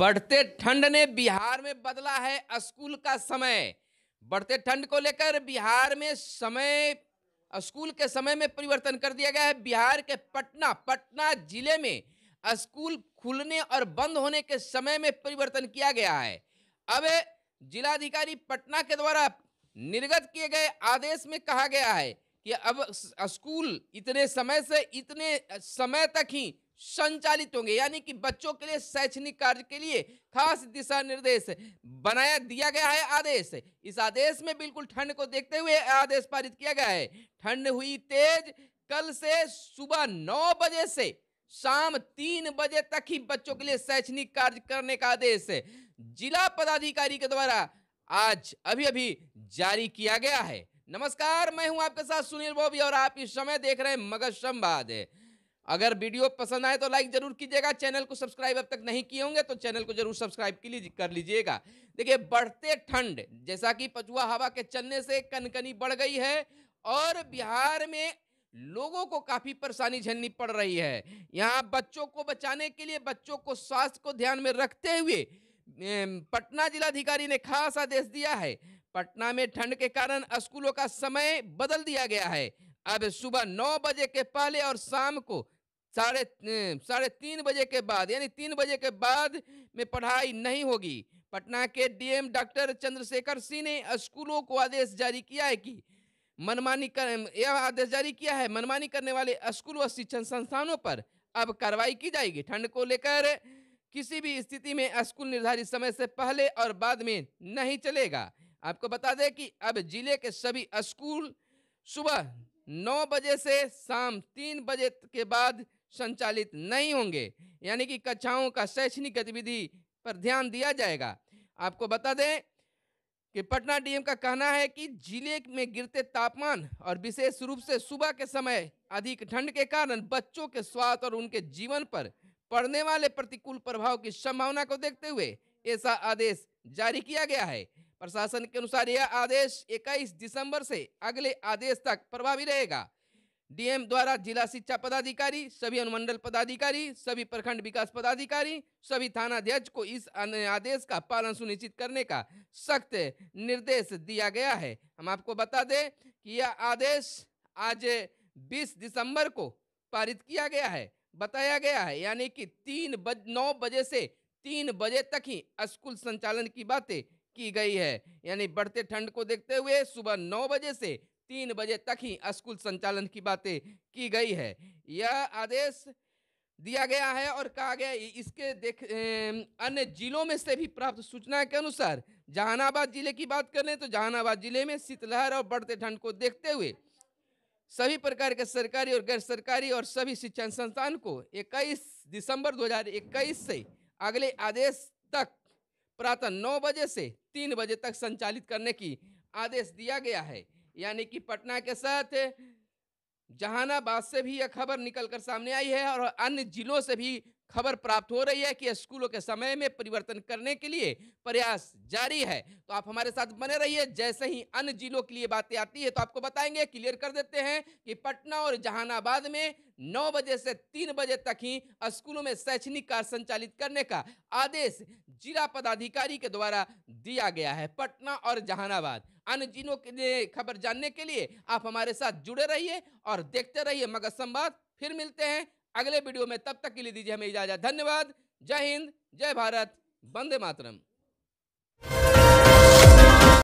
बढ़ते ठंड ने बिहार में बदला है स्कूल का समय बढ़ते ठंड को लेकर बिहार में समय स्कूल के समय में परिवर्तन कर दिया गया है बिहार के पटना पटना जिले में स्कूल खुलने और बंद होने के समय में परिवर्तन किया गया है अब जिलाधिकारी पटना के द्वारा निर्गत किए गए आदेश में कहा गया है कि अब स्कूल इतने समय से इतने समय तक ही संचालित होंगे यानी कि बच्चों के लिए शैक्षणिक कार्य के लिए खास दिशा निर्देश बनाया दिया गया है आदेश इस आदेश में बिल्कुल ठंड को देखते हुए आदेश पारित किया गया है ठंड हुई तेज कल से सुबह नौ बजे से शाम तीन बजे तक ही बच्चों के लिए शैक्षणिक कार्य करने का आदेश जिला पदाधिकारी के द्वारा आज अभी अभी जारी किया गया है नमस्कार मैं हूं आपके साथ सुनील बॉबी और आप इस समय देख रहे हैं मगध संवाद अगर वीडियो पसंद आए तो लाइक जरूर कीजिएगा चैनल को सब्सक्राइब अब तक नहीं किए होंगे तो चैनल को जरूर सब्सक्राइब कर लीजिएगा देखिए बढ़ते ठंड जैसा कि पचुआ हवा के चलने से कनकनी बढ़ गई है और बिहार में लोगों को काफ़ी परेशानी झेलनी पड़ रही है यहाँ बच्चों को बचाने के लिए बच्चों को स्वास्थ्य को ध्यान में रखते हुए पटना जिलाधिकारी ने खास आदेश दिया है पटना में ठंड के कारण स्कूलों का समय बदल दिया गया है अब सुबह नौ बजे के पहले और शाम को साढ़े साढ़े तीन बजे के बाद यानी तीन बजे के बाद में पढ़ाई नहीं होगी पटना के डीएम डॉक्टर चंद्रशेखर सिंह ने स्कूलों को आदेश जारी किया है कि मनमानी कर यह आदेश जारी किया है मनमानी करने वाले स्कूल व शिक्षण संस्थानों पर अब कार्रवाई की जाएगी ठंड को लेकर किसी भी स्थिति में स्कूल निर्धारित समय से पहले और बाद में नहीं चलेगा आपको बता दें कि अब जिले के सभी स्कूल सुबह नौ बजे से शाम तीन बजे के बाद संचालित नहीं होंगे यानी कि कक्षाओं का शैक्षणिक गतिविधि पर ध्यान दिया जाएगा आपको बता दें कि पटना डीएम का कहना है कि जिले में गिरते तापमान और विशेष रूप से सुबह के समय अधिक ठंड के कारण बच्चों के स्वास्थ्य और उनके जीवन पर पड़ने वाले प्रतिकूल प्रभाव की संभावना को देखते हुए ऐसा आदेश जारी किया गया है प्रशासन के अनुसार यह आदेश 21 दिसंबर से अगले आदेश तक प्रभावी रहेगा डीएम द्वारा जिला शिक्षा पदाधिकारी सभी अनुमंडल पदाधिकारी सभी प्रखंड विकास पदाधिकारी सभी थानाध्यक्ष को इस आदेश का पालन सुनिश्चित करने का सख्त निर्देश दिया गया है हम आपको बता दें कि यह आदेश आज 20 दिसंबर को पारित किया गया है बताया गया है यानी कि तीन बज नौ बजे से तीन बजे तक ही स्कूल संचालन की बातें की गई है यानी बढ़ते ठंड को देखते हुए सुबह नौ बजे से तीन बजे तक ही स्कूल संचालन की बातें की गई है यह आदेश दिया गया है और कहा गया इसके देख अन्य जिलों में से भी प्राप्त सूचना के अनुसार जहानाबाद जिले की बात करें तो जहानाबाद जिले में शीतलहर और बढ़ते ठंड को देखते हुए सभी प्रकार के सरकारी और गैर सरकारी और सभी शिक्षण संस्थान को 21 दिसंबर 2021 से अगले आदेश तक प्रातः 9 बजे से 3 बजे तक संचालित करने की आदेश दिया गया है यानी कि पटना के साथ जहानाबाद से भी यह खबर निकलकर सामने आई है और अन्य जिलों से भी खबर प्राप्त हो रही है कि स्कूलों के समय में परिवर्तन करने के लिए प्रयास जारी है तो आप हमारे साथ बने रहिए जैसे ही अन्य जिलों के लिए बातें आती है तो आपको बताएंगे क्लियर कर देते हैं कि पटना और जहानाबाद में नौ बजे से तीन बजे तक ही स्कूलों में शैक्षणिक कार्य संचालित करने का आदेश जिला पदाधिकारी के द्वारा दिया गया है पटना और जहानाबाद अन्य जिनों के लिए खबर जानने के लिए आप हमारे साथ जुड़े रहिए और देखते रहिए मगर संवाद फिर मिलते हैं अगले वीडियो में तब तक के लिए दीजिए हमें इजाज़त धन्यवाद जय हिंद जय भारत वंदे मातरम